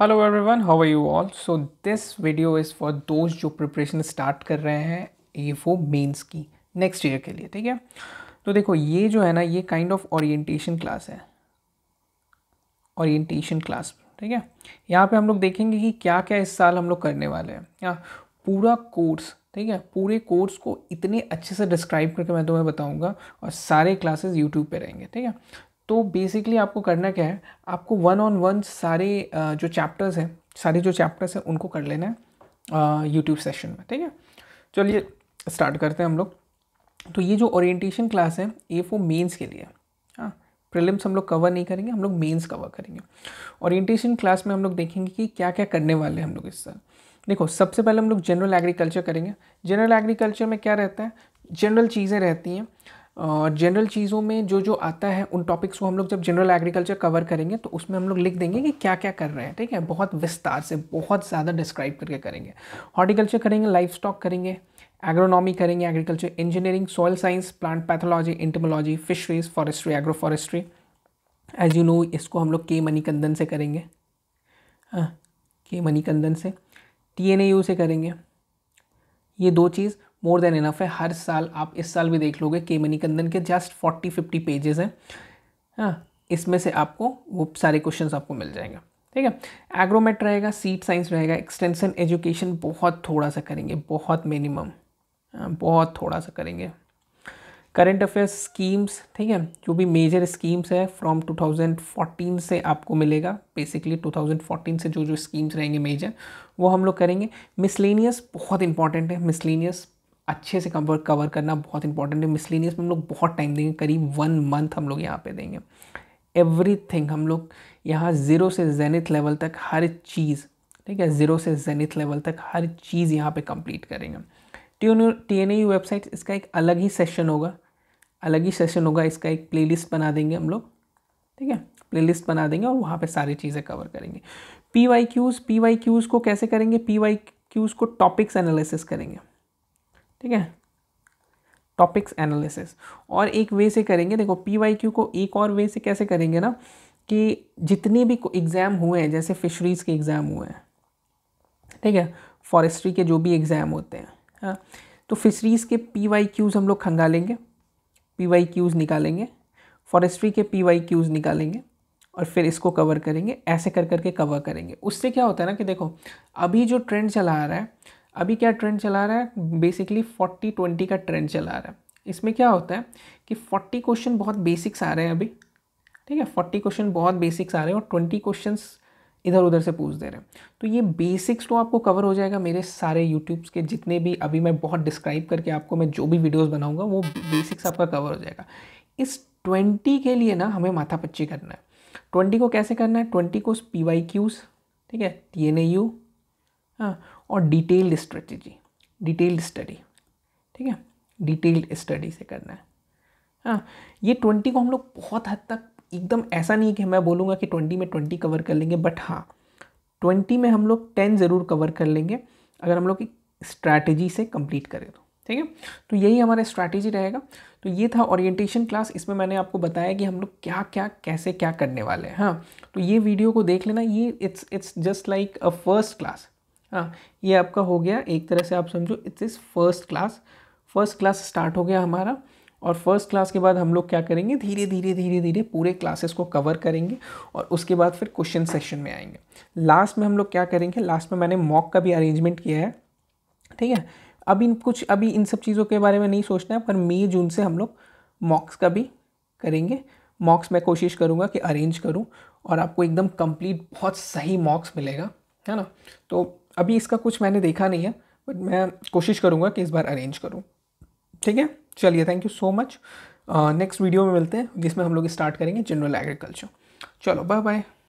hello everyone how are you all so this video is for दोस्त जो preparation start कर रहे हैं ये वो मेन्स की नेक्स्ट ईयर के लिए ठीक है तो देखो ये जो है ना ये काइंड ऑफ ओरिएंटेशन क्लास है ओरिएंटेशन क्लास ठीक है यहाँ पे हम लोग देखेंगे कि क्या क्या इस साल हम लोग करने वाले हैं यहाँ पूरा कोर्स ठीक है पूरे कोर्स को इतने अच्छे से डिस्क्राइब करके मैं तुम्हें बताऊंगा और सारे क्लासेस यूट्यूब पे रहेंगे ठीक है तो बेसिकली आपको करना क्या है आपको वन ऑन वन सारे जो चैप्टर्स हैं सारे जो चैप्टर्स हैं उनको कर लेना है यूट्यूब सेशन में ठीक है चलिए स्टार्ट करते हैं हम लोग तो ये जो ओरिएंटेशन क्लास है ये वो मेन्स के लिए हाँ प्रिलिम्स हम लोग कवर नहीं करेंगे हम लोग मेन्स कवर करेंगे ओरिएंटेशन क्लास में हम लोग देखेंगे कि क्या क्या करने वाले हैं हम लोग इस साल देखो सबसे पहले हम लोग जनरल एग्रीकल्चर करेंगे जनरल एग्रीकल्चर में क्या रहता है जनरल चीज़ें रहती हैं जनरल चीज़ों में जो जो आता है उन टॉपिक्स को हम लोग जब जनरल एग्रीकल्चर कवर करेंगे तो उसमें हम लोग लिख देंगे कि क्या क्या कर रहे हैं ठीक है बहुत विस्तार से बहुत ज़्यादा डिस्क्राइब करके करेंगे हॉर्टिकल्चर करेंगे लाइफ स्टॉक करेंगे एग्रोनॉमी करेंगे agriculture engineering soil science plant pathology entomology fisheries forestry agro forestry as you know इसको हम लोग के मनीकंदन से करेंगे हाँ के मनीकंदन से टी एन ए से करेंगे ये दो चीज़ मोर देन इनफ है हर साल आप इस साल भी देख लोगे के मनिकंदन के जस्ट फोर्टी फिफ्टी पेजेस हैं हाँ इसमें से आपको वो सारे क्वेश्चन आपको मिल जाएंगे ठीक है एग्रोमेट रहेगा सीट साइंस रहेगा एक्सटेंशन एजुकेशन बहुत थोड़ा सा करेंगे बहुत मिनिमम हाँ, बहुत थोड़ा सा करेंगे करंट अफेयर्स स्कीम्स ठीक है जो भी मेजर स्कीम्स है फ्रॉम 2014 से आपको मिलेगा बेसिकली 2014 से जो जो स्कीम्स रहेंगे मेजर वो हम लोग करेंगे मिसलेनियस बहुत इंपॉर्टेंट है मिसलेनियस अच्छे से कवर कवर करना बहुत इंपॉर्टेंट है मिसलिनियस में हम लोग बहुत टाइम देंगे करीब वन मंथ हम लोग यहाँ पे देंगे एवरी थिंग हम लोग यहाँ ज़ीरो से जेनिथ लेवल तक हर चीज़ ठीक है ज़ीरो से जेनिथ लेवल तक हर चीज़ यहाँ पे कंप्लीट करेंगे टी एन यू वेबसाइट इसका एक अलग ही सेशन होगा अलग ही सेशन होगा इसका एक प्लेलिस्ट बना देंगे हम लोग ठीक है प्लेलिस्ट बना देंगे और वहाँ पे सारी चीज़ें कवर करेंगे P Y Qs P Y Qs को कैसे करेंगे पी वाई क्यूज़ को टॉपिक्स एनालिसिस करेंगे ठीक है टॉपिक्स एनालिसिस और एक वे से करेंगे देखो पी वाई क्यू को एक और वे से कैसे करेंगे ना कि जितने भी एग्ज़ाम हुए हैं जैसे फिशरीज़ के एग्ज़ाम हुए हैं ठीक है फॉरेस्ट्री के जो भी एग्ज़ाम होते हैं हाँ तो फिशरीज़ के पी वाई क्यूज़ हम लोग खंगालेंगे पी वाई क्यूज़ निकालेंगे फॉरेस्ट्री के पी वाई क्यूज़ निकालेंगे और फिर इसको कवर करेंगे ऐसे कर करके कवर करेंगे उससे क्या होता है ना कि देखो अभी जो ट्रेंड चला आ रहा है अभी क्या ट्रेंड चला रहा है बेसिकली फोर्टी ट्वेंटी का ट्रेंड चला रहा है इसमें क्या होता है कि फोर्टी क्वेश्चन बहुत बेसिक्स आ रहे हैं अभी ठीक है फोर्टी क्वेश्चन बहुत बेसिक्स आ रहे हैं और ट्वेंटी क्वेश्चन इधर उधर से पूछ दे रहे हैं तो ये बेसिक्स तो आपको कवर हो जाएगा मेरे सारे यूट्यूब्स के जितने भी अभी मैं बहुत डिस्क्राइब करके आपको मैं जो भी वीडियोस बनाऊंगा वो बेसिक्स आपका कवर हो जाएगा इस ट्वेंटी के लिए ना हमें माथा पच्ची करना है ट्वेंटी को कैसे करना है ट्वेंटी को पी वाई क्यूज़ ठीक है टी एन ए यू हाँ और डिटेल्ड स्ट्रेटजी डिटेल्ड स्टडी ठीक है डिटेल्ड स्टडी से करना है हाँ ये ट्वेंटी को हम लोग बहुत हद तक एकदम ऐसा नहीं कि मैं बोलूँगा कि ट्वेंटी में ट्वेंटी कवर कर लेंगे बट हाँ ट्वेंटी में हम लोग टेन ज़रूर कवर कर लेंगे अगर हम लोग स्ट्रैटेजी से कंप्लीट करें तो ठीक है तो यही हमारा स्ट्रैटेजी रहेगा तो ये था ओरिएंटेशन क्लास इसमें मैंने आपको बताया कि हम लोग क्या क्या कैसे क्या करने वाले हैं हाँ तो ये वीडियो को देख लेना ये it's it's just like a first class हाँ ये आपका हो गया एक तरह से आप समझो it's is first class first class start हो गया हमारा और फर्स्ट क्लास के बाद हम लोग क्या करेंगे धीरे धीरे धीरे धीरे पूरे क्लासेस को कवर करेंगे और उसके बाद फिर क्वेश्चन सेशन में आएंगे लास्ट में हम लोग क्या करेंगे लास्ट में मैंने मॉक का भी अरेंजमेंट किया है ठीक है अब इन कुछ अभी इन सब चीज़ों के बारे में नहीं सोचना है पर मई जून से हम लोग मॉक्स का भी करेंगे मॉक्स मैं कोशिश करूँगा कि अरेंज करूँ और आपको एकदम कंप्लीट बहुत सही मॉक्स मिलेगा है ना तो अभी इसका कुछ मैंने देखा नहीं है बट मैं कोशिश करूँगा कि इस बार अरेंज करूँ ठीक है चलिए thank you so much next video में मिलते हैं जिसमें हम लोग स्टार्ट करेंगे जनरल एग्रीकल्चर चलो बाय बाय